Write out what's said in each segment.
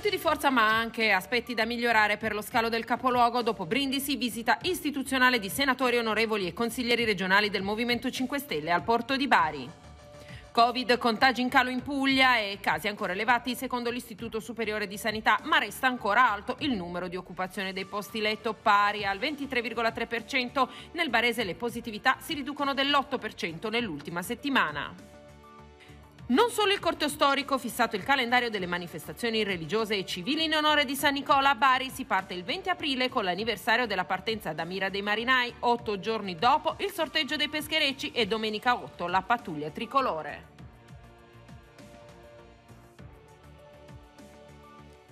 punti di forza ma anche aspetti da migliorare per lo scalo del capoluogo dopo Brindisi, visita istituzionale di senatori onorevoli e consiglieri regionali del Movimento 5 Stelle al porto di Bari. Covid, contagi in calo in Puglia e casi ancora elevati secondo l'Istituto Superiore di Sanità, ma resta ancora alto il numero di occupazione dei posti letto pari al 23,3%. Nel Barese le positività si riducono dell'8% nell'ultima settimana. Non solo il corteo storico, fissato il calendario delle manifestazioni religiose e civili in onore di San Nicola a Bari, si parte il 20 aprile con l'anniversario della partenza da Mira dei Marinai, otto giorni dopo il sorteggio dei pescherecci e domenica 8 la pattuglia tricolore.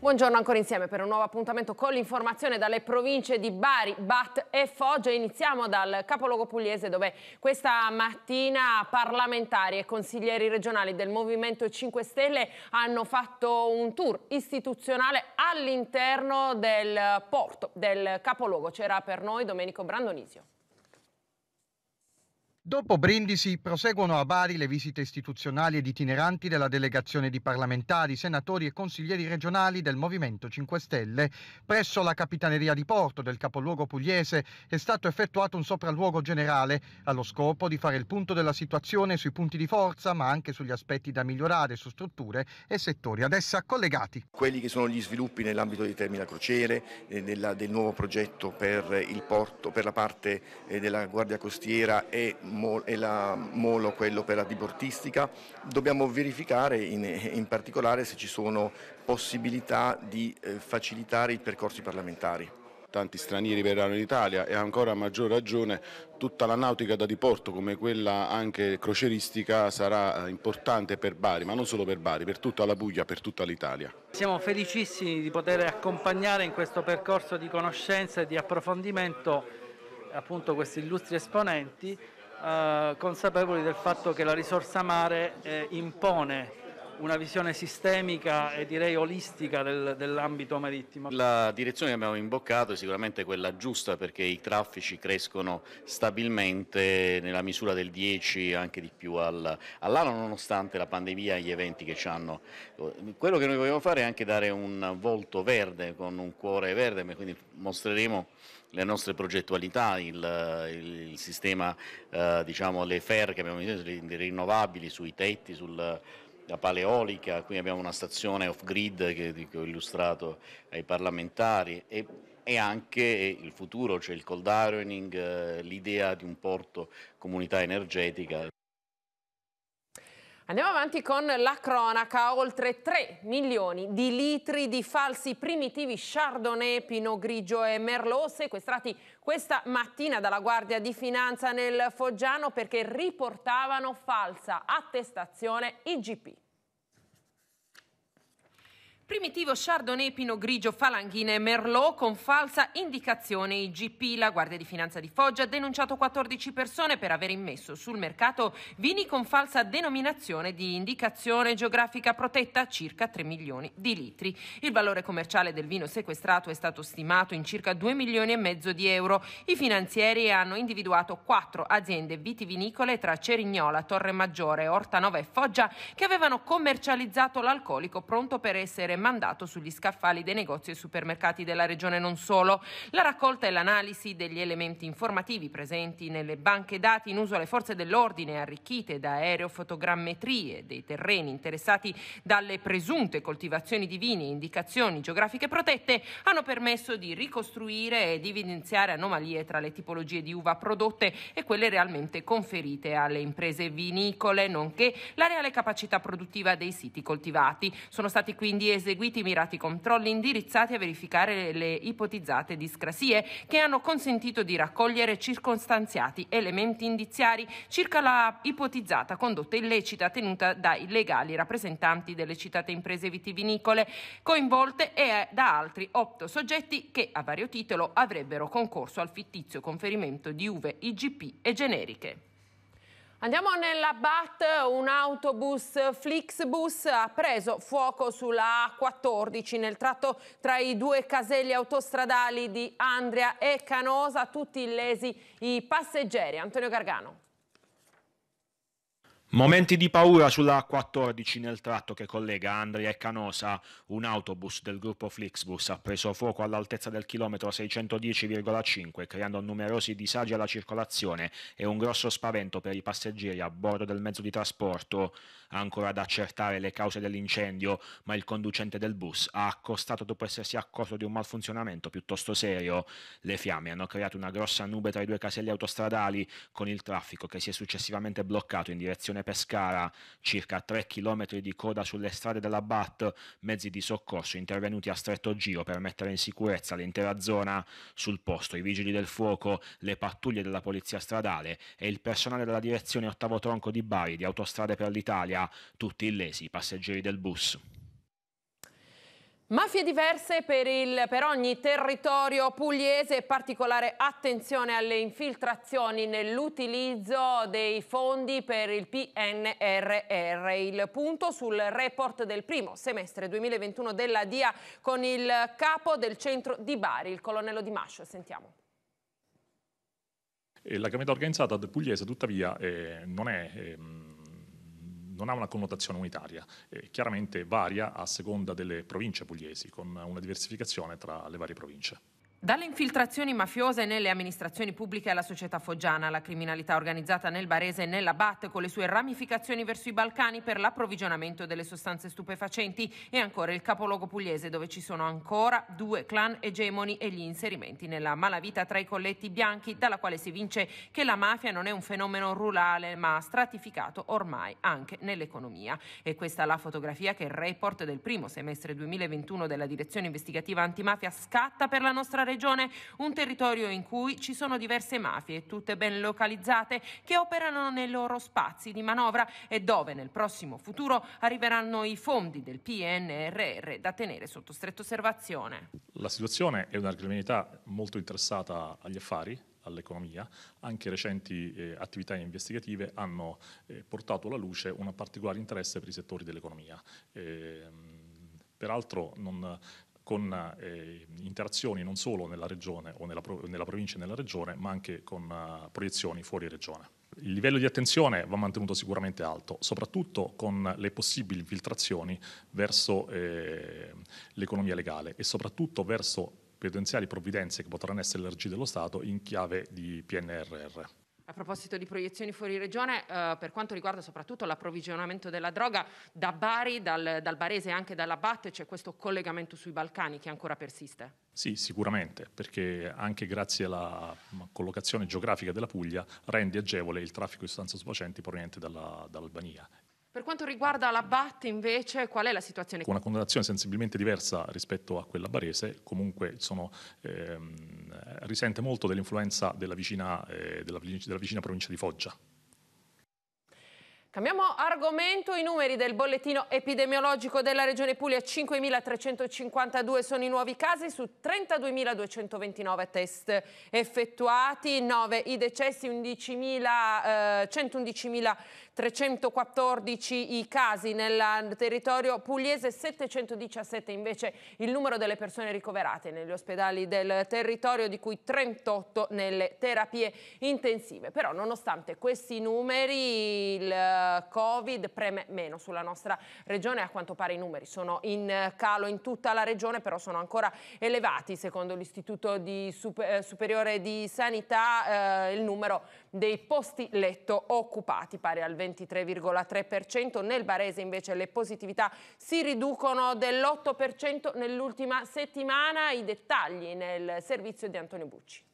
Buongiorno ancora insieme per un nuovo appuntamento con l'informazione dalle province di Bari, Bat e Foggia. Iniziamo dal capoluogo pugliese dove questa mattina parlamentari e consiglieri regionali del Movimento 5 Stelle hanno fatto un tour istituzionale all'interno del porto del capoluogo. C'era per noi Domenico Brandonisio. Dopo Brindisi proseguono a Bari le visite istituzionali ed itineranti della delegazione di parlamentari, senatori e consiglieri regionali del Movimento 5 Stelle. Presso la Capitaneria di Porto del capoluogo pugliese è stato effettuato un sopralluogo generale allo scopo di fare il punto della situazione sui punti di forza, ma anche sugli aspetti da migliorare su strutture e settori ad essa collegati. Quelli che sono gli sviluppi nell'ambito dei termina crociere, eh, del nuovo progetto per il porto, per la parte eh, della Guardia Costiera e e la molo quello per la diportistica, dobbiamo verificare in, in particolare se ci sono possibilità di eh, facilitare i percorsi parlamentari tanti stranieri verranno in Italia e ancora a maggior ragione tutta la nautica da diporto come quella anche croceristica sarà eh, importante per Bari, ma non solo per Bari, per tutta la Puglia, per tutta l'Italia. Siamo felicissimi di poter accompagnare in questo percorso di conoscenza e di approfondimento appunto questi illustri esponenti eh, consapevoli del fatto che la risorsa mare eh, impone una visione sistemica e direi olistica del, dell'ambito marittimo. La direzione che abbiamo imboccato è sicuramente quella giusta perché i traffici crescono stabilmente nella misura del 10 anche di più all'anno nonostante la pandemia e gli eventi che ci hanno. Quello che noi vogliamo fare è anche dare un volto verde con un cuore verde, quindi mostreremo le nostre progettualità, il, il, sistema, eh, diciamo, le FER che abbiamo visto, le rinnovabili sui tetti, sulla paleolica, qui abbiamo una stazione off-grid che, che, ho illustrato ai parlamentari e, e anche il futuro, cioè il cold ironing, eh, l'idea di un porto comunità energetica. Andiamo avanti con la cronaca, oltre 3 milioni di litri di falsi primitivi Chardonnay, Pino Grigio e Merlot sequestrati questa mattina dalla Guardia di Finanza nel Foggiano perché riportavano falsa attestazione IGP. Primitivo Chardonnay, Pino Grigio, Falanghine Merlot con falsa indicazione IGP. La Guardia di Finanza di Foggia ha denunciato 14 persone per aver immesso sul mercato vini con falsa denominazione di indicazione geografica protetta circa 3 milioni di litri. Il valore commerciale del vino sequestrato è stato stimato in circa 2 milioni e mezzo di euro. I finanzieri hanno individuato quattro aziende vitivinicole tra Cerignola, Torre Maggiore, Ortanova e Foggia che avevano commercializzato l'alcolico pronto per essere mandato sugli scaffali dei negozi e supermercati della regione non solo. La raccolta e l'analisi degli elementi informativi presenti nelle banche dati in uso alle forze dell'ordine arricchite da aerofotogrammetrie dei terreni interessati dalle presunte coltivazioni di vini e indicazioni geografiche protette hanno permesso di ricostruire e di evidenziare anomalie tra le tipologie di uva prodotte e quelle realmente conferite alle imprese vinicole, nonché la reale capacità produttiva dei siti coltivati. Sono stati quindi eseguiti eseguiti mirati controlli indirizzati a verificare le, ipotizzate discrasie che hanno consentito di raccogliere circostanziati elementi indiziari circa la ipotizzata condotta illecita tenuta dai legali rappresentanti delle citate imprese vitivinicole coinvolte e eh, da altri otto soggetti che a vario titolo avrebbero concorso al fittizio conferimento di uve IGP e generiche. Andiamo nella BAT, un autobus Flixbus ha preso fuoco sulla A14 nel tratto tra i due caselli autostradali di Andria e Canosa, tutti illesi i passeggeri. Antonio Gargano. Momenti di paura sulla A14 nel tratto che collega Andria e Canosa. Un autobus del gruppo Flixbus ha preso fuoco all'altezza del chilometro 610,5, creando numerosi disagi alla circolazione e un grosso spavento per i passeggeri a bordo del mezzo di trasporto. Ancora ad accertare le cause dell'incendio, ma il conducente del bus ha accostato dopo essersi accorto di un malfunzionamento piuttosto serio. Le fiamme hanno creato una grossa nube tra i due caselli autostradali, con il traffico che si è successivamente bloccato in direzione stazione Pescara, circa 3 km di coda sulle strade della BAT, mezzi di soccorso intervenuti a stretto giro per mettere in sicurezza l'intera zona, sul posto i vigili del fuoco, le pattuglie della polizia stradale e il personale della direzione ottavo tronco di Bari di Autostrade per l'Italia, tutti illesi passeggeri del bus. Mafie diverse per, il, per, ogni territorio pugliese, particolare attenzione alle infiltrazioni nell'utilizzo dei fondi per il PNRR. Il punto sul report del primo semestre 2021 della DIA con il capo del centro di Bari, il colonnello Di Mascio. Sentiamo. La criminalità organizzata del pugliese tuttavia eh, non è... Eh, non ha una connotazione unitaria, eh, chiaramente varia a seconda delle province pugliesi, con una diversificazione tra le varie province. Dalle infiltrazioni mafiose nelle amministrazioni pubbliche alla società foggiana, la criminalità organizzata nel Barese e nella BAT, con le sue ramificazioni verso i Balcani per l'approvvigionamento delle sostanze stupefacenti e ancora il capoluogo pugliese dove ci sono ancora due clan egemoni e gli inserimenti nella malavita tra i colletti bianchi, dalla quale si vince che la mafia non è un fenomeno rurale ma stratificato ormai anche nell'economia. E questa è la fotografia che il report del primo semestre 2021 della Direzione Investigativa Antimafia scatta per la nostra regione un territorio in cui ci sono diverse mafie, tutte ben localizzate, che operano nei loro spazi di manovra e dove nel prossimo futuro arriveranno i fondi del PNRR da tenere sotto stretta osservazione. La situazione è una criminalità molto interessata agli affari, all'economia, anche recenti eh, attività investigative hanno eh, portato alla luce un particolare interesse per i settori dell'economia. Eh, peraltro non, con eh, interazioni non solo nella regione o nella, pro nella, provincia e nella regione, ma anche con eh, proiezioni fuori regione. Il livello di attenzione va mantenuto sicuramente alto, soprattutto con le possibili infiltrazioni verso eh, l'economia legale e soprattutto verso potenziali provvidenze che potranno essere elargite dello Stato in chiave di PNRR. A proposito di proiezioni fuori regione, eh, per quanto riguarda soprattutto l'approvvigionamento della droga, da Bari, dal, dal Barese e anche dalla c'è questo collegamento sui Balcani che ancora persiste? Sì, sicuramente, perché anche grazie alla mm, collocazione geografica della Puglia rende agevole il traffico di sostanze stupefacenti proveniente dalla, dall'Albania. Per quanto riguarda la BAT invece, qual è la situazione? Con una condizione sensibilmente diversa rispetto a quella barese, comunque sono ehm, eh, risente molto dell'influenza della, eh, della, della vicina provincia di Foggia. Cambiamo argomento, i numeri del bollettino epidemiologico della Regione Puglia, 5.352 sono i nuovi casi su 32.229 test effettuati, 9 i decessi, 11.000, eh, 111.000 314 i casi nel territorio pugliese, 717 invece il numero delle persone ricoverate negli ospedali del territorio, di cui 38 nelle terapie intensive. Però nonostante questi numeri il eh, Covid preme meno sulla nostra regione, a quanto pare i numeri sono in calo in tutta la regione, però sono ancora elevati secondo l'Istituto eh, Superiore di Sanità, eh, il numero dei posti letto occupati, pari al 23,3%. Nel Barese invece le positività si riducono dell'8% nell'ultima settimana. I dettagli nel servizio di Antonio Bucci.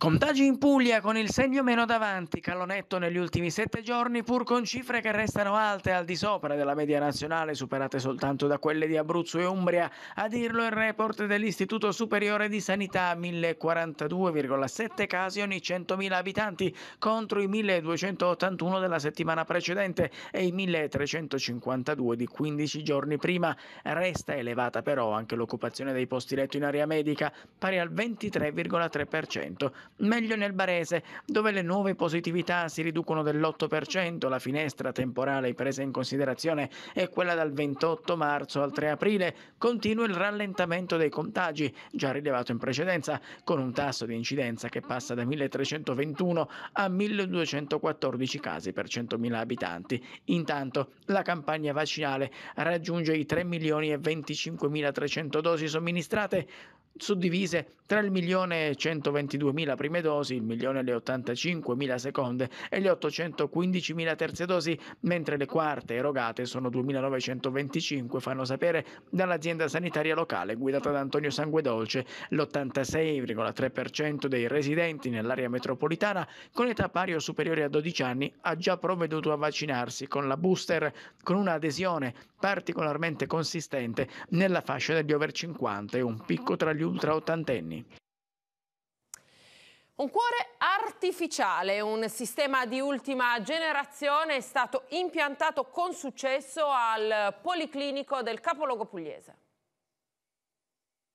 Contagi in Puglia con il segno meno davanti, callonetto negli ultimi sette giorni pur con cifre che restano alte al di sopra della media nazionale, superate soltanto da quelle di Abruzzo e Umbria, a dirlo il report dell'Istituto Superiore di Sanità, 1042,7 casi ogni 100.000 abitanti contro i 1281 della settimana precedente e i 1352 di 15 giorni prima. Resta elevata però anche l'occupazione dei posti letto in area medica, pari al 23,3% Meglio nel Barese, dove le nuove positività si riducono dell'8%, la finestra temporale presa in considerazione è quella dal 28 marzo al 3 aprile, continua il rallentamento dei contagi, già rilevato in precedenza, con un tasso di incidenza che passa da 1321 a 1214 casi per 100.000 abitanti. Intanto la campagna vaccinale raggiunge i 3 milioni e 25.300 dosi somministrate suddivise tra il 1.122.000 prime dosi, il 1.085.000 seconde e le 815.000 terze dosi, mentre le quarte erogate sono 2.925, fanno sapere dall'azienda sanitaria locale guidata da Antonio Sanguedolce. L'86,3% dei residenti nell'area metropolitana con età pari o superiore a 12 anni ha già provveduto a vaccinarsi con la booster con un'adesione particolarmente consistente nella fascia degli over 50 e un picco tra gli ultra ottantenni. Un cuore artificiale, un sistema di ultima generazione, è stato impiantato con successo al Policlinico del capoluogo pugliese.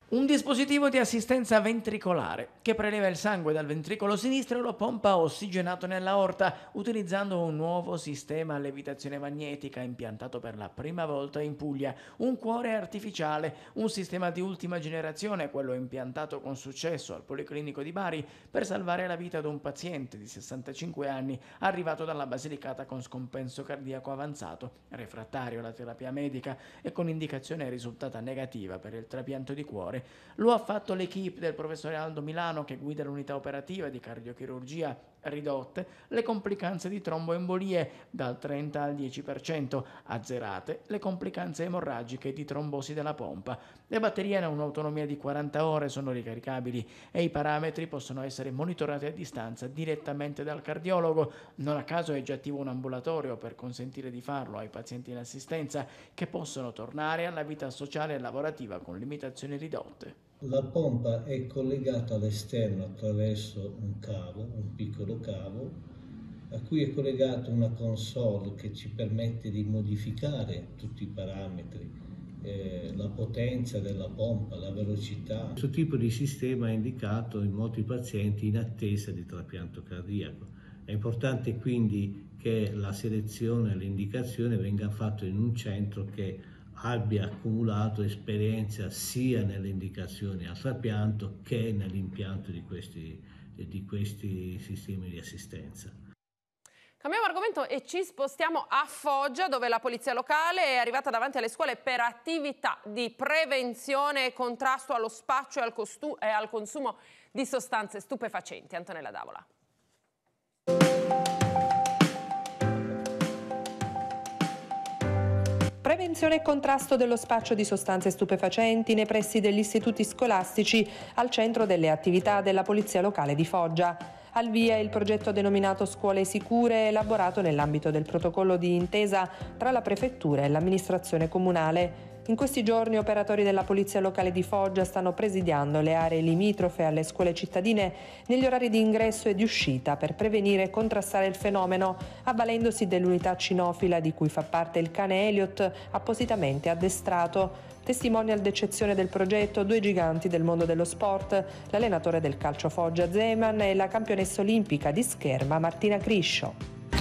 Un dispositivo di assistenza ventricolare che preleva il sangue dal ventricolo sinistro e lo pompa ossigenato nell'aorta utilizzando un nuovo sistema a levitazione magnetica impiantato per la prima volta in Puglia, un cuore artificiale, un sistema di ultima generazione, quello impiantato con successo al Policlinico di Bari per salvare la vita ad un paziente di 65 anni arrivato dalla Basilicata con scompenso cardiaco avanzato, refrattario alla terapia medica e con indicazione risultata negativa per il trapianto di cuore cuore. Lo ha fatto l'equipe del professore Aldo Milano che guida l'unità operativa di cardiochirurgia ridotte, le complicanze di tromboembolie dal 30 al 10%, azzerate le complicanze emorragiche di trombosi della pompa. Le batterie hanno un'autonomia di 40 ore, sono ricaricabili e i parametri possono essere monitorati a distanza direttamente dal cardiologo. Non a caso è già attivo un ambulatorio per consentire di farlo ai pazienti in assistenza che possono tornare alla vita sociale e lavorativa con limitazioni ridotte. La pompa è collegata all'esterno attraverso un cavo, un piccolo cavo, a cui è collegata una console che ci permette di modificare tutti i parametri, eh, la potenza della pompa, la velocità. Questo tipo di sistema è indicato in molti pazienti in attesa di trapianto cardiaco. È importante quindi che la selezione e l'indicazione venga fatta in un centro che abbia accumulato esperienza sia nelle indicazioni al trapianto che nell'impianto di questi, di questi sistemi di assistenza. Cambiamo argomento e ci spostiamo a Foggia dove la polizia locale è arrivata davanti alle scuole per attività di prevenzione e contrasto allo spaccio e al, e al consumo di sostanze stupefacenti. Antonella Davola. Prevenzione e contrasto dello spaccio di sostanze stupefacenti nei pressi degli istituti scolastici al centro delle attività della Polizia Locale di Foggia. Al via il progetto denominato Scuole Sicure, elaborato nell'ambito del protocollo di intesa tra la Prefettura e l'amministrazione comunale. In questi giorni operatori della Polizia Locale di Foggia stanno presidiando le aree limitrofe alle scuole cittadine negli orari di ingresso e di uscita per prevenire e contrastare il fenomeno, avvalendosi dell'unità cinofila di cui fa parte il cane Elliot, appositamente addestrato. Testimonial d'eccezione del progetto due giganti del mondo dello sport, l'allenatore del calcio Foggia Zeman e la campionessa olimpica di scherma Martina Criscio.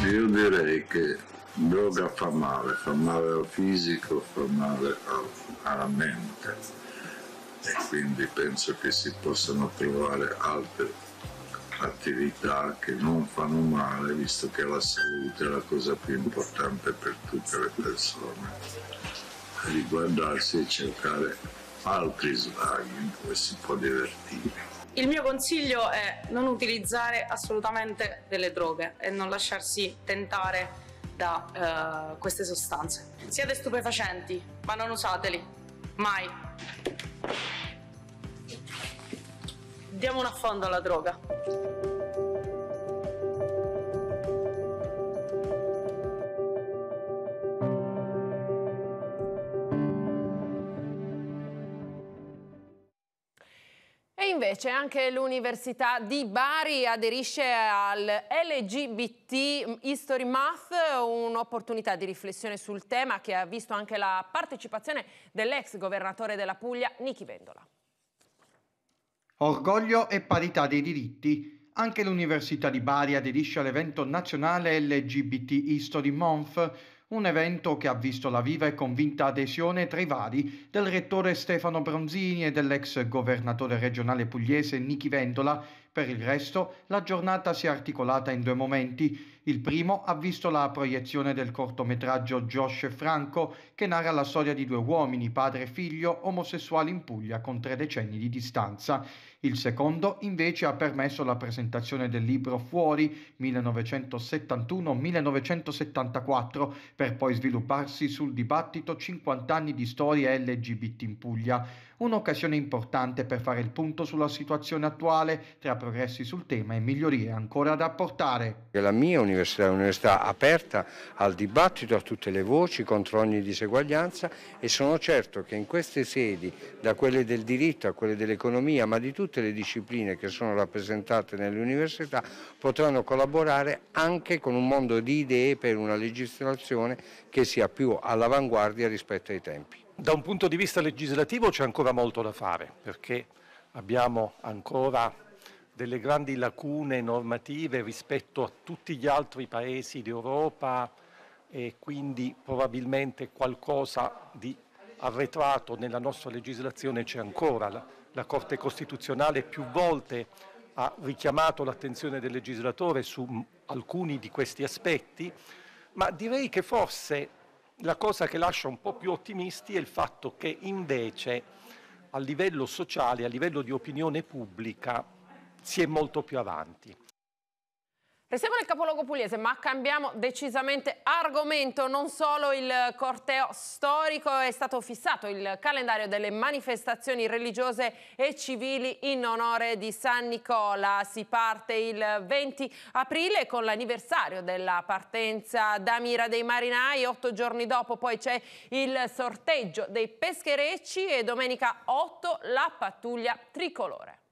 Io direi che Droga fa male, fa male al fisico, fa male al, alla mente e quindi penso che si possano trovare altre attività che non fanno male visto che la salute è la cosa più importante per tutte le persone. Riguardarsi e cercare altri svaghi dove si può divertire. Il mio consiglio è non utilizzare assolutamente delle droghe e non lasciarsi tentare da uh, queste sostanze. Siate stupefacenti, ma non usateli. Mai. Diamo un affondo alla droga. E invece anche l'Università di Bari aderisce al LGBT History Math, un'opportunità di riflessione sul tema che ha visto anche la partecipazione dell'ex governatore della Puglia, Niki Vendola. Orgoglio e parità dei diritti. Anche l'Università di Bari aderisce all'evento nazionale LGBT History Month, un evento che ha visto la viva e convinta adesione tra i vari del rettore Stefano Bronzini e dell'ex governatore regionale pugliese Nichi Vendola. Per il resto, la giornata si è articolata in due momenti. Il primo ha visto la proiezione del cortometraggio Josh Franco che narra la storia di due uomini, padre e figlio, omosessuali in Puglia con tre decenni di distanza. Il secondo invece ha permesso la presentazione del libro Fuori 1971-1974 per poi svilupparsi sul dibattito 50 anni di storia LGBT in Puglia, un'occasione importante per fare il punto sulla situazione attuale tra progressi sul tema e migliorie ancora da apportare. La mia l'università è un'università aperta al dibattito, a tutte le voci, contro ogni diseguaglianza e sono certo che in queste sedi, da quelle del diritto a quelle dell'economia, ma di tutte le discipline che sono rappresentate nelle università, potranno collaborare anche con un mondo di idee per una legislazione che sia più all'avanguardia rispetto ai tempi. Da un punto di vista legislativo c'è ancora molto da fare perché abbiamo ancora delle grandi lacune normative rispetto a tutti gli altri paesi d'Europa e quindi probabilmente qualcosa di arretrato nella nostra legislazione c'è ancora. La, la Corte Costituzionale più volte ha richiamato l'attenzione del legislatore su alcuni di questi aspetti, ma direi che forse la cosa che lascia un po' più ottimisti è il fatto che invece a livello sociale, a livello di opinione pubblica, si è molto più avanti. Restiamo nel capoluogo pugliese, ma cambiamo decisamente argomento. Non solo il corteo storico, è stato fissato il calendario delle manifestazioni religiose e civili in onore di San Nicola. Si parte il 20 aprile con l'anniversario della partenza da Mira dei Marinai. Otto giorni dopo poi c'è il sorteggio dei pescherecci e domenica 8 la pattuglia tricolore.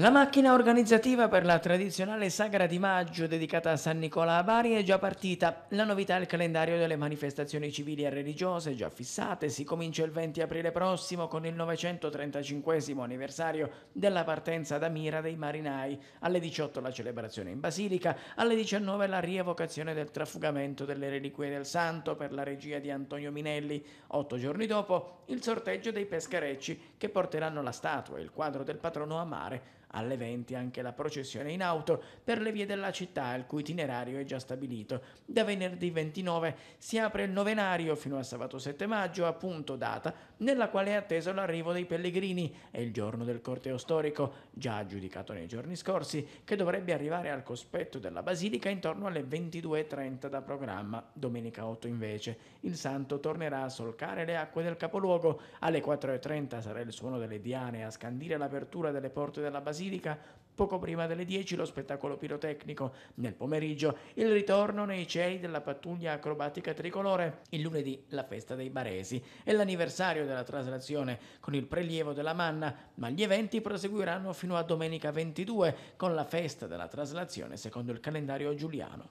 La macchina organizzativa per la tradizionale sagra di maggio dedicata a San Nicola a Bari è già partita. La novità è il calendario delle manifestazioni civili e religiose già fissate. Si comincia il 20 aprile prossimo con il 935 anniversario della partenza da Mira dei Marinai. Alle 18 la celebrazione in Basilica, alle 19 la rievocazione del trafugamento delle reliquie del Santo per la regia di Antonio Minelli. Otto giorni dopo il sorteggio dei pescarecci che porteranno la statua e il quadro del patrono a mare alle 20 anche la processione in auto per le vie della città, il cui itinerario è già stabilito. Da venerdì 29 si apre il novenario fino a sabato 7 maggio, appunto data nella quale è atteso l'arrivo dei pellegrini. È il giorno del corteo storico, già aggiudicato nei giorni scorsi, che dovrebbe arrivare al cospetto della basilica intorno alle 22.30 da programma. Domenica 8 invece il santo tornerà a solcare le acque del capoluogo. Alle 4.30 sarà il suono delle diane a scandire l'apertura delle porte della basilica poco prima delle 10 lo spettacolo pirotecnico, nel pomeriggio il ritorno nei cieli della pattuglia acrobatica tricolore, il lunedì la festa dei baresi e l'anniversario della traslazione con il prelievo della manna, ma gli eventi proseguiranno fino a domenica 22 con la festa della traslazione secondo il calendario giuliano.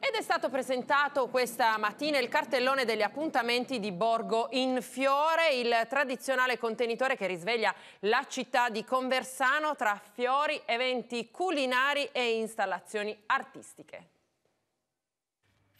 Ed è stato presentato questa mattina il cartellone degli appuntamenti di Borgo in Fiore, il tradizionale contenitore che risveglia la città di Conversano tra fiori, eventi culinari e installazioni artistiche.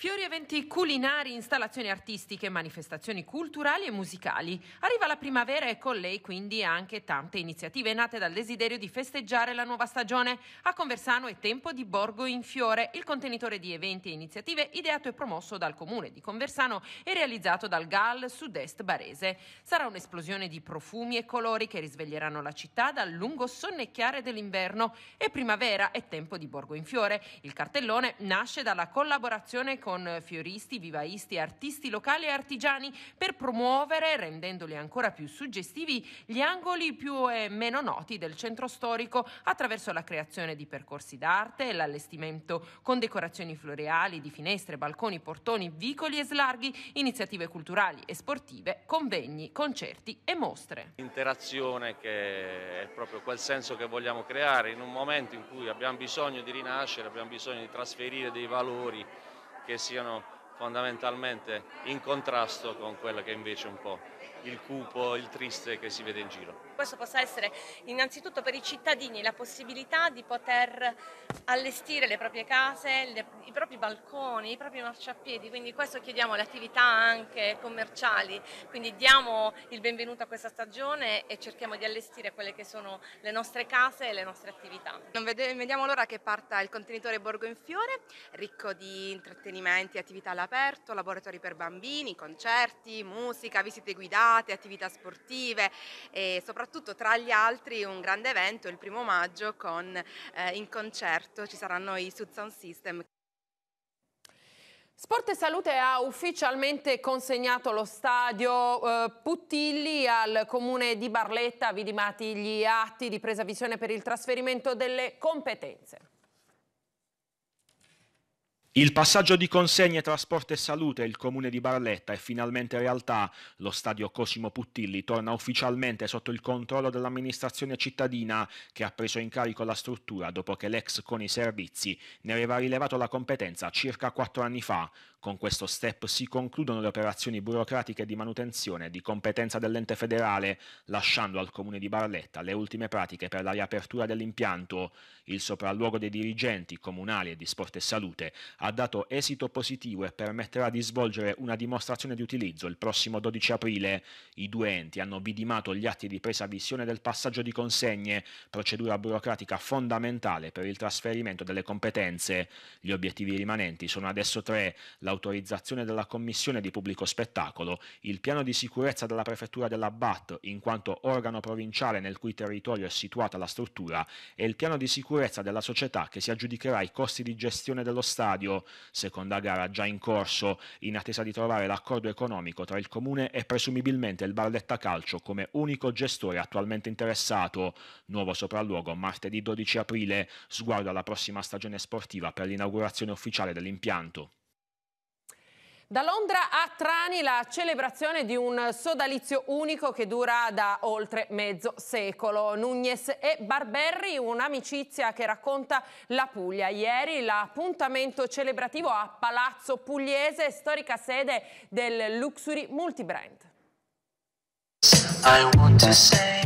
Fiori eventi culinari, installazioni artistiche, manifestazioni culturali e musicali. Arriva la primavera e con lei quindi anche tante iniziative nate dal desiderio di festeggiare la nuova stagione. A Conversano è tempo di Borgo in Fiore, il contenitore di eventi e iniziative ideato e promosso dal comune di Conversano e realizzato dal GAL Sud-Est Barese. Sarà un'esplosione di profumi e colori che risveglieranno la città dal lungo sonnecchiare dell'inverno. E primavera è tempo di Borgo in Fiore. Il cartellone nasce dalla collaborazione con con fioristi, vivaisti, artisti locali e artigiani per promuovere, rendendoli ancora più suggestivi, gli angoli più e meno noti del centro storico attraverso la creazione di percorsi d'arte, l'allestimento con decorazioni floreali di finestre, balconi, portoni, vicoli e slarghi, iniziative culturali e sportive, convegni, concerti e mostre. Interazione che è proprio quel senso che vogliamo creare in un momento in cui abbiamo bisogno di rinascere, abbiamo bisogno di trasferire dei valori che siano fondamentalmente in contrasto con quella che invece un po' il cupo, il triste che si vede in giro. Questo possa essere innanzitutto per i cittadini la possibilità di poter allestire le proprie case, le, i propri balconi, i propri marciapiedi, quindi questo chiediamo alle attività anche commerciali, quindi diamo il benvenuto a questa stagione e cerchiamo di allestire quelle che sono le nostre case e le nostre attività. Non vediamo l'ora che parta il contenitore Borgo in Fiore, ricco di intrattenimenti, attività all'aperto, laboratori per bambini, concerti, musica, visite guidate, serate, attività sportive e soprattutto tra gli altri un grande evento il primo maggio con eh, in concerto ci saranno i Sud Sound System. Sport e Salute ha ufficialmente consegnato lo stadio eh, Puttilli al comune di Barletta, vidimati gli atti di presa visione per il trasferimento delle competenze. Il passaggio di consegne trasporto e salute il comune di Barletta è finalmente realtà. Lo stadio Cosimo Puttilli torna ufficialmente sotto il controllo dell'amministrazione cittadina che ha preso in carico la struttura dopo che l'ex Coni Servizi ne aveva rilevato la competenza circa quattro anni fa. Con questo step si concludono le operazioni burocratiche di manutenzione di competenza dell'ente federale, lasciando al comune di Barletta le ultime pratiche per la riapertura dell'impianto. Il sopralluogo dei dirigenti comunali e di sport e salute ha dato esito positivo e permetterà di svolgere una dimostrazione di utilizzo il prossimo 12 aprile. I due enti hanno bidimato gli atti di presa visione del passaggio di consegne, procedura burocratica fondamentale per il trasferimento delle competenze. Gli obiettivi rimanenti sono adesso tre, l'autorizzazione della Commissione di Pubblico Spettacolo, il piano di sicurezza della Prefettura della BAT, in quanto organo provinciale nel cui territorio è situata la struttura, e il piano di sicurezza della società che si aggiudicherà i costi di gestione dello stadio, seconda gara già in corso, in attesa di trovare l'accordo economico tra il Comune e presumibilmente il Barletta Calcio come unico gestore attualmente interessato. Nuovo sopralluogo martedì 12 aprile, sguardo alla prossima stagione sportiva per l'inaugurazione ufficiale dell'impianto. Da Londra a Trani la celebrazione di un sodalizio unico che dura da oltre mezzo secolo. Nugnes e Barberri, un'amicizia che racconta la Puglia. Ieri l'appuntamento celebrativo a Palazzo Pugliese, storica sede del Luxury Multibrand. I want to say,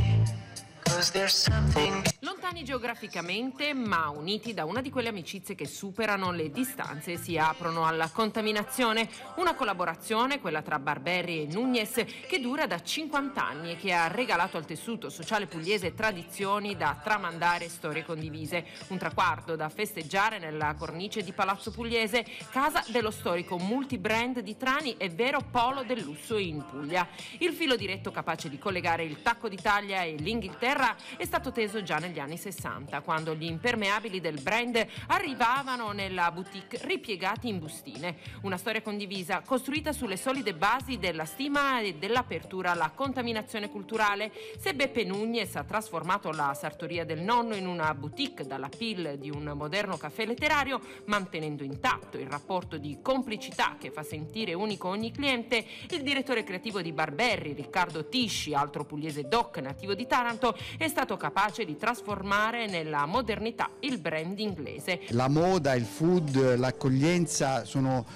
lontani geograficamente, ma uniti da una di quelle amicizie che superano le distanze e si aprono alla contaminazione. Una collaborazione, quella tra Barberri e Nunez, che dura da 50 anni e che ha regalato al tessuto sociale pugliese tradizioni da tramandare e storie condivise. Un traguardo da festeggiare nella cornice di Palazzo Pugliese, casa dello storico multibrand di Trani e vero polo del lusso in Puglia. Il filo diretto capace di collegare il tacco d'Italia e l'Inghilterra è stato teso già negli anni 60, quando gli impermeabili del brand arrivavano nella boutique ripiegati in bustine. Una storia condivisa, costruita sulle solide basi della stima e dell'apertura alla contaminazione culturale. Se Beppe Nunez ha trasformato la sartoria del nonno in una boutique dalla pill di un moderno caffè letterario, mantenendo intatto il rapporto di complicità che fa sentire unico ogni cliente, il direttore creativo di Barberri, Riccardo Tisci, altro pugliese doc nativo di Taranto, è stato capace di trasformare trasformare nella modernità il brand inglese. La moda, il food, l'accoglienza sono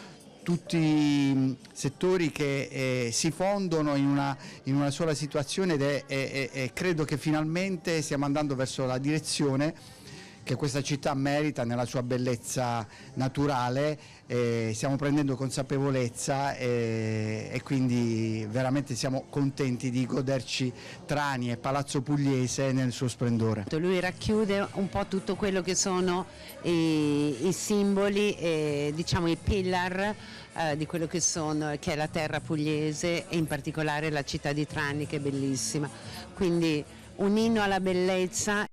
tutti mm, settori che eh, si fondono in una, in una, sola situazione ed è, è, è, credo che finalmente stiamo andando verso la direzione che questa città merita nella sua bellezza naturale, eh, stiamo prendendo consapevolezza e, e quindi veramente siamo contenti di goderci Trani e Palazzo Pugliese nel suo splendore. Lui racchiude un po' tutto quello che sono i, i simboli, e, diciamo i pillar eh, di quello che, sono, che è la terra pugliese e in particolare la città di Trani che è bellissima. Quindi un inno alla bellezza.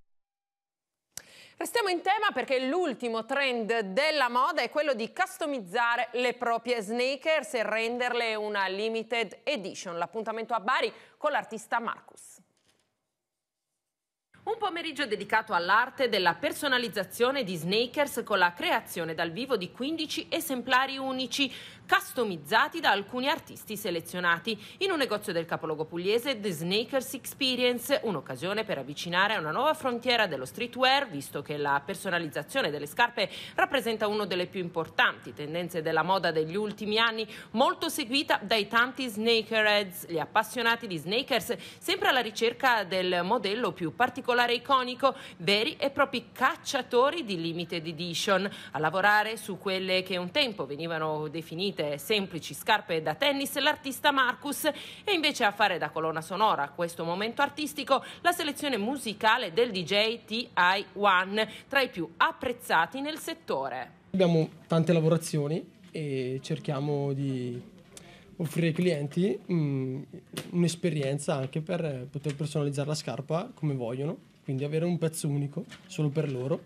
Restiamo in tema perché l'ultimo trend della moda è quello di customizzare le proprie sneakers e renderle una limited edition. L'appuntamento a Bari con l'artista Marcus. Un pomeriggio dedicato all'arte della personalizzazione di sneakers con la creazione dal vivo di 15 esemplari unici, customizzati da alcuni artisti selezionati. In un negozio del capoluogo pugliese, The Sneakers Experience, un'occasione per avvicinare a una nuova frontiera dello streetwear, visto che la personalizzazione delle scarpe rappresenta una delle più importanti tendenze della moda degli ultimi anni, molto seguita dai tanti sneakerheads, gli appassionati di sneakers, sempre alla ricerca del modello più particolare particolare iconico, veri e propri cacciatori di limited edition, a lavorare su quelle che un tempo venivano definite semplici scarpe da tennis, l'artista Marcus e invece a fare da colonna sonora a questo momento artistico la selezione musicale del DJ TI1, tra i più apprezzati nel settore. Abbiamo tante lavorazioni e cerchiamo di offrire ai clienti mh, mm, un'esperienza anche per poter personalizzare la scarpa come vogliono, quindi avere un pezzo unico solo per loro.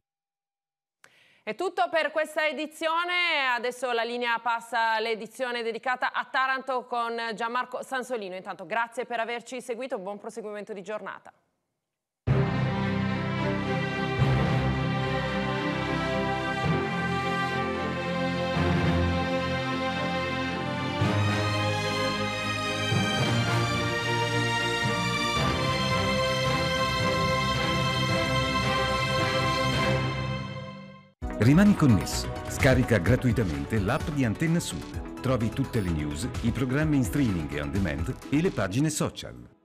È tutto per questa edizione, adesso la linea passa all'edizione dedicata a Taranto con Gianmarco Sansolino. Intanto grazie per averci seguito, buon proseguimento di giornata. Rimani connesso. Scarica gratuitamente l'app di Antenna Sud. Trovi tutte le news, i programmi in streaming e on demand e le pagine social.